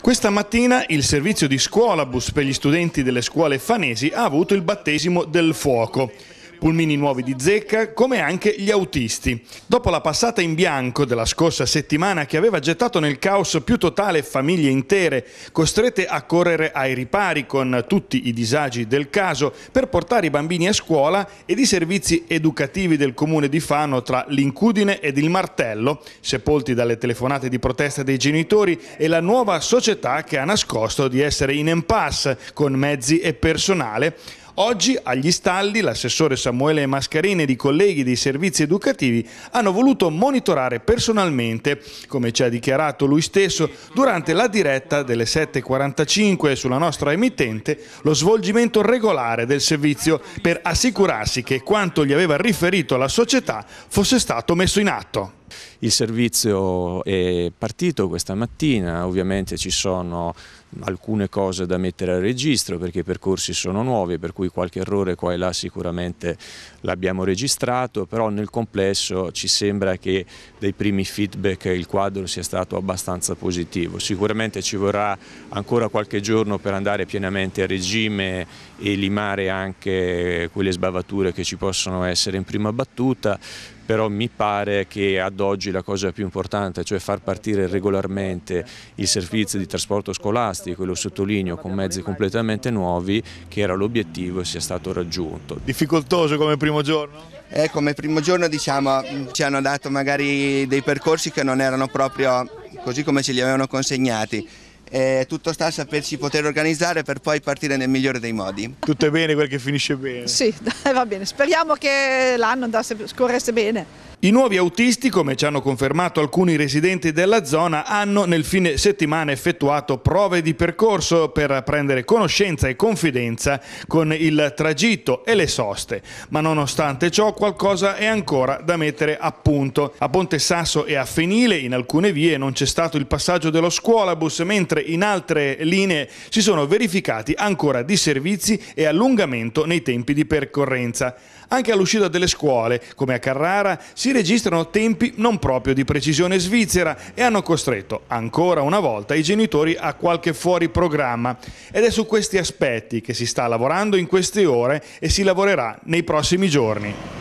Questa mattina il servizio di scuolabus per gli studenti delle scuole fanesi ha avuto il battesimo del fuoco pulmini nuovi di zecca, come anche gli autisti. Dopo la passata in bianco della scorsa settimana che aveva gettato nel caos più totale famiglie intere, costrette a correre ai ripari con tutti i disagi del caso per portare i bambini a scuola ed i servizi educativi del comune di Fano tra l'incudine ed il martello, sepolti dalle telefonate di protesta dei genitori e la nuova società che ha nascosto di essere in impasse con mezzi e personale, Oggi agli stalli l'assessore Samuele Mascarini ed i colleghi dei servizi educativi hanno voluto monitorare personalmente, come ci ha dichiarato lui stesso, durante la diretta delle 7.45 sulla nostra emittente, lo svolgimento regolare del servizio per assicurarsi che quanto gli aveva riferito la società fosse stato messo in atto. Il servizio è partito questa mattina, ovviamente ci sono alcune cose da mettere a registro perché i percorsi sono nuovi, per cui qualche errore qua e là sicuramente l'abbiamo registrato, però nel complesso ci sembra che dai primi feedback il quadro sia stato abbastanza positivo. Sicuramente ci vorrà ancora qualche giorno per andare pienamente a regime e limare anche quelle sbavature che ci possono essere in prima battuta, però mi pare che ad oggi la cosa più importante, cioè far partire regolarmente il servizio di trasporto scolastico, e lo sottolineo, con mezzi completamente nuovi, che era l'obiettivo e sia stato raggiunto. Difficoltoso come primo giorno? Eh, come primo giorno diciamo, ci hanno dato magari dei percorsi che non erano proprio così come ce li avevano consegnati eh, tutto sta a saperci poter organizzare per poi partire nel migliore dei modi. Tutto è bene quel che finisce bene. Sì, eh, va bene, speriamo che l'anno scorresse bene. I nuovi autisti, come ci hanno confermato alcuni residenti della zona, hanno nel fine settimana effettuato prove di percorso per prendere conoscenza e confidenza con il tragitto e le soste, ma nonostante ciò qualcosa è ancora da mettere a punto. A Ponte Sasso e a Fenile in alcune vie non c'è stato il passaggio dello scuolabus, mentre in altre linee si sono verificati ancora disservizi e allungamento nei tempi di percorrenza. Anche all'uscita delle scuole, come a Carrara, si si registrano tempi non proprio di precisione svizzera e hanno costretto ancora una volta i genitori a qualche fuori programma. Ed è su questi aspetti che si sta lavorando in queste ore e si lavorerà nei prossimi giorni.